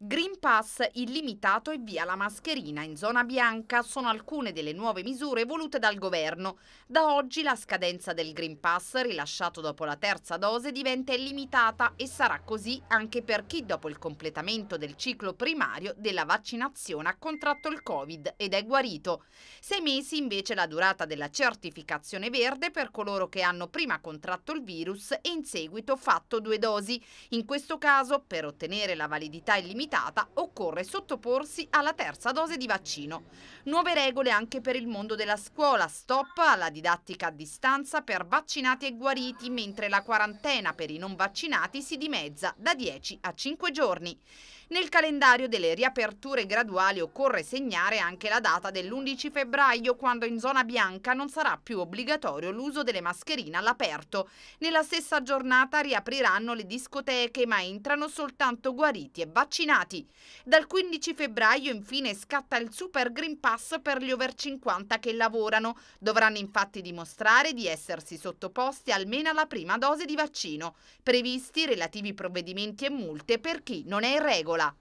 Green Pass illimitato e via la mascherina in zona bianca sono alcune delle nuove misure volute dal governo. Da oggi la scadenza del Green Pass rilasciato dopo la terza dose diventa illimitata e sarà così anche per chi dopo il completamento del ciclo primario della vaccinazione ha contratto il Covid ed è guarito. Sei mesi invece la durata della certificazione verde per coloro che hanno prima contratto il virus e in seguito fatto due dosi. In questo caso per ottenere la validità illimitata abitata occorre sottoporsi alla terza dose di vaccino. Nuove regole anche per il mondo della scuola, stop alla didattica a distanza per vaccinati e guariti, mentre la quarantena per i non vaccinati si dimezza da 10 a 5 giorni. Nel calendario delle riaperture graduali occorre segnare anche la data dell'11 febbraio, quando in zona bianca non sarà più obbligatorio l'uso delle mascherine all'aperto. Nella stessa giornata riapriranno le discoteche, ma entrano soltanto guariti e vaccinati vaccinati. Dal 15 febbraio infine scatta il Super Green Pass per gli over 50 che lavorano. Dovranno infatti dimostrare di essersi sottoposti almeno alla prima dose di vaccino. Previsti relativi provvedimenti e multe per chi non è in regola.